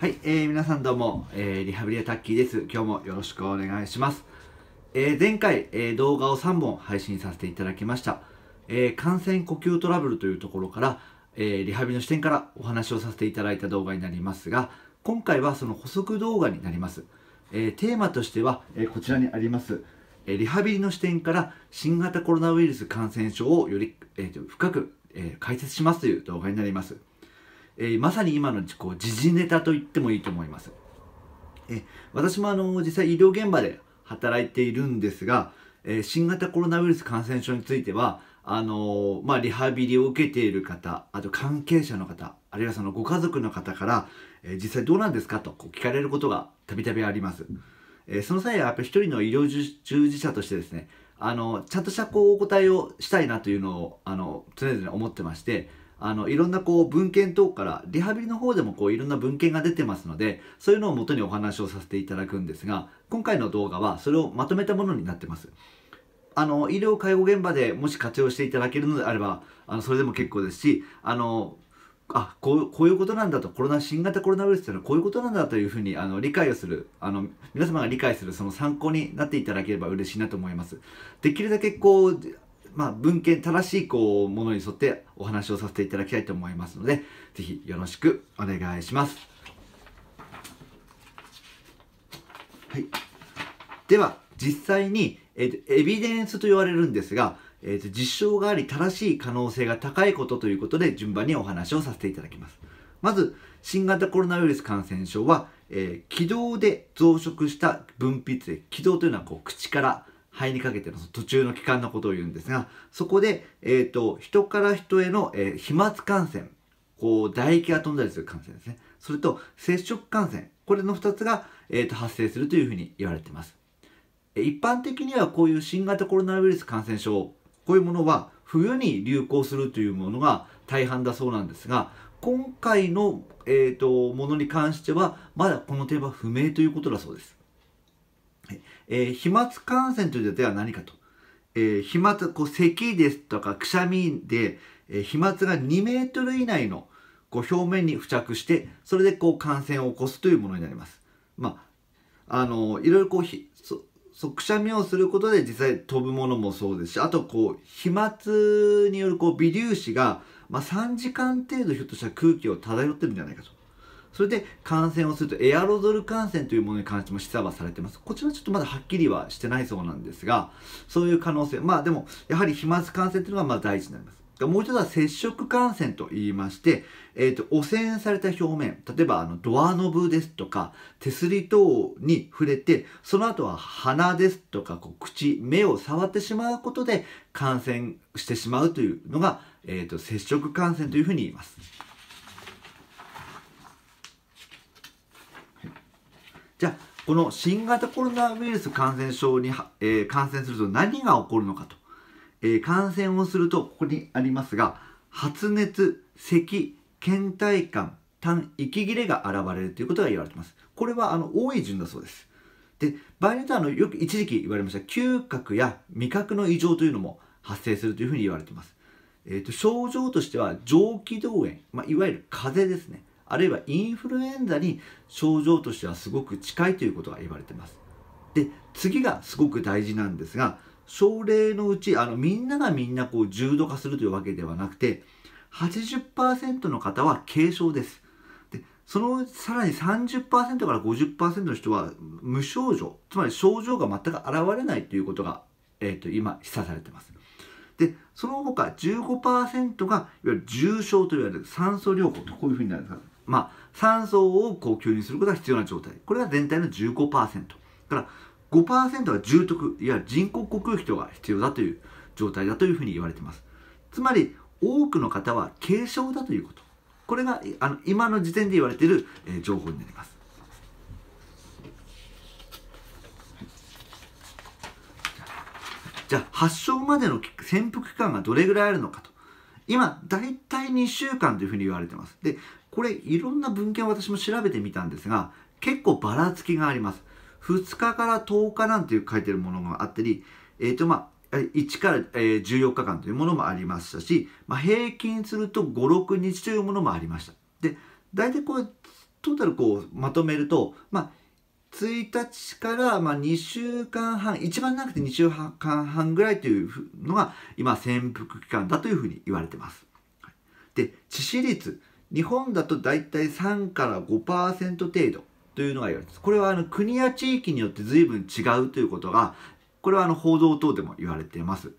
はい、えー、皆さんどうも、えー、リハビリタッキーです。今日もよろしくお願いします。えー、前回、えー、動画を3本配信させていただきました、えー、感染呼吸トラブルというところから、えー、リハビリの視点からお話をさせていただいた動画になりますが、今回はその補足動画になります。えー、テーマとしては、えー、こちらにあります、えー、リハビリの視点から新型コロナウイルス感染症をより、えー、深く、えー、解説しますという動画になります。えー、まさに今の時事ネタと言ってもいいと思います。え私もあの実際医療現場で働いているんですが、えー、新型コロナウイルス感染症についてはあのー、まあ、リハビリを受けている方あと関係者の方あるいはそのご家族の方から、えー、実際どうなんですかとこう聞かれることがたびたびあります、えその際はやっぱり一人の医療従事者としてですねあのちゃんとしたこうお答えをしたいなというのをあの常々思ってましてあの、いろんなこう文献等から、リハビリの方でもこういろんな文献が出てますので、そういうのを元にお話をさせていただくんですが、今回の動画はそれをまとめたものになってます。あの、医療介護現場でもし活用していただけるのであれば、あの、それでも結構ですし、あの、あこうこういうことなんだとコロナ新型コロナウイルスというのはこういうことなんだというふうにあの理解をするあの皆様が理解するその参考になっていただければ嬉しいなと思いますできるだけこうまあ、文献、正しいこう、ものに沿ってお話をさせていただきたいと思いますので、ぜひよろしくお願いします。はい。では、実際に、えー、エビデンスと言われるんですが、えーと、実証があり正しい可能性が高いことということで順番にお話をさせていただきます。まず、新型コロナウイルス感染症は、えー、気道で増殖した分泌液、気道というのはこう口から肺にかけての途中の期間のことを言うんですが、そこで、えっ、ー、と、人から人への、えー、飛沫感染、こう、唾液が飛んだりする感染ですね。それと、接触感染、これの2つが、えっ、ー、と、発生するというふうに言われています。一般的にはこういう新型コロナウイルス感染症、こういうものは冬に流行するというものが大半だそうなんですが、今回の、えーと、とものに関しては、まだこの点は不明ということだそうです。えー、飛沫感染というのは何かと。えー、飛沫、こう、咳ですとか、くしゃみで、えー、飛沫が2メートル以内の、こう、表面に付着して、それでこう、感染を起こすというものになります。まあ、あのー、いろいろこう、ひそ、そくしゃみをすることで実際飛ぶものもそうですし、あとこう、飛沫によるこう、微粒子が、まあ、3時間程度ひょっとしたら空気を漂ってるんじゃないかと。それで感染をするとエアロゾル感染というものに関しても示唆はされてます。こちらはちょっとまだはっきりはしてないそうなんですが、そういう可能性、まあでも、やはり飛沫感染というのがまあ大事になります。もう一つは接触感染と言いまして、えっ、ー、と、汚染された表面、例えばあのドアノブですとか、手すり等に触れて、その後は鼻ですとか、こう口、目を触ってしまうことで感染してしまうというのが、えっ、ー、と、接触感染というふうに言います。じゃあこの新型コロナウイルス感染症に、えー、感染すると何が起こるのかと、えー、感染をするとここにありますが発熱咳倦怠感単息切れが現れるということが言われていますこれはあの多い順だそうですで場合によってはあのよく一時期言われました嗅覚や味覚の異常というのも発生するというふうに言われています、えーと、症状としては上気動炎、まあ、いわゆる風邪ですねあるいはインフルエンザに症状としてはすごく近いということが言われてますで次がすごく大事なんですが症例のうちあのみんながみんなこう重度化するというわけではなくて80%の方は軽症ですでそのさらに30%から50%の人は無症状つまり症状が全く現れないということが、えーと、今示唆されてますでその他15%がいわゆる重症といわれる酸素療法とこういうふうになるんですがまあ、酸素をこう吸入することが必要な状態。これが全体の15%。だから5%は重篤、いわゆる人工呼吸器とが必要だという状態だというふうに言われています。つまり、多くの方は軽症だということ。これがあの今の時点で言われている、えー、情報になります。じゃあ、発症までの潜伏期間がどれぐらいあるのかと。今、大体2週間というふうに言われてます。で、これ、いろんな文献を私も調べてみたんですが、結構ばらつきがあります。2日から10日なんていう書いてるものがあったり、えー、と、まあ、1から14日間というものもありましたし、まあ、平均すると5、6日というものもありました。で、大体こう、トータルこうまとめると、まあ、1日からまあ2週間半、一番長くて2週間半ぐらいというのが今潜伏期間だというふうに言われてます。で、致死率、日本だと大体3から5%程度というのが言われます。これはあの国や地域によって随分違うということが、これはあの報道等でも言われています。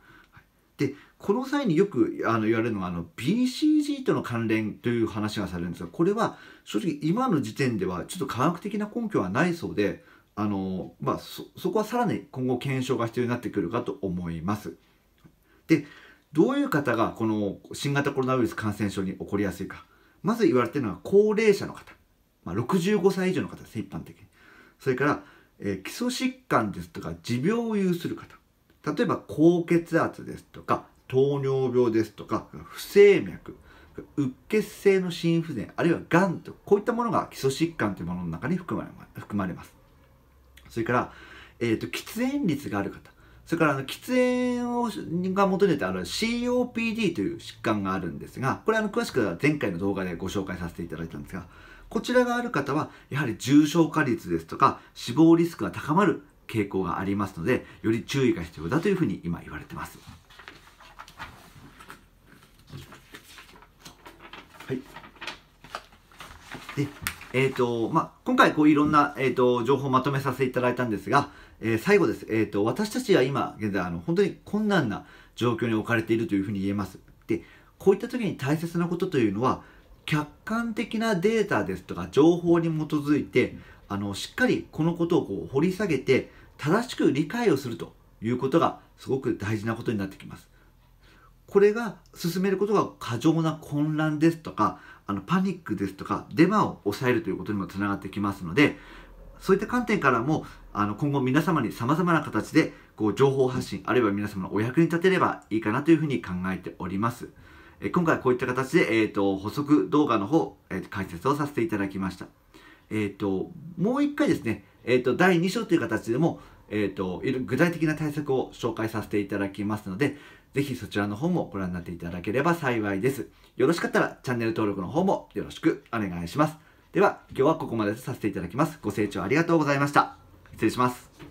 で、この際によくあの言われるのはあの BCG との関連という話がされるんですがこれは正直今の時点ではちょっと科学的な根拠はないそうであの、まあ、そそこはさらに今後検証が必要になってくるかと思います。でどういう方がこの新型コロナウイルス感染症に起こりやすいかまず言われているのは高齢者の方、まあ、65歳以上の方です一般的にそれから、えー、基礎疾患ですとか持病を有する方例えば高血圧ですとか糖尿病ですとか不整脈うっ血性の心不全あるいはがんとこういったものが基礎疾患というものの中に含まれますそれから、えーと、喫煙率がある方それからあの喫煙をが元にてある COPD という疾患があるんですがこれあの詳しくは前回の動画でご紹介させていただいたんですがこちらがある方はやはり重症化率ですとか死亡リスクが高まる傾向がありますのでより注意が必要だというふうに今言われてます。はいでえーとまあ、今回こういろんな、えーと、情報をまとめさせていただいたんですが、えー、最後です、えーと、私たちは今現在あの本当に困難な状況に置かれているというふうに言えます。でこういった時に大切なことというのは客観的なデータですとか情報に基づいてあのしっかりこのことをこう掘り下げて正しく理解をするということがすごく大事なことになってきます。これが進めることが過剰な混乱ですとかあのパニックですとかデマを抑えるということにもつながってきますのでそういった観点からもあの今後皆様にさまざまな形でこう情報発信あるいは皆様のお役に立てればいいかなというふうに考えております。え今回こういった形で、えーと、補足動画の方、えー、解説をさせていただきました。えっ、ー、ともう一回ですね、えっ、ー、と第2章という形でもえー、と、具体的な対策を紹介させていただきますので、ぜひそちらの方もご覧になっていただければ幸いです。よろしかったらチャンネル登録の方もよろしくお願いします。では、今日はここまでとさせていただきます。ご清聴ありがとうございました。失礼します。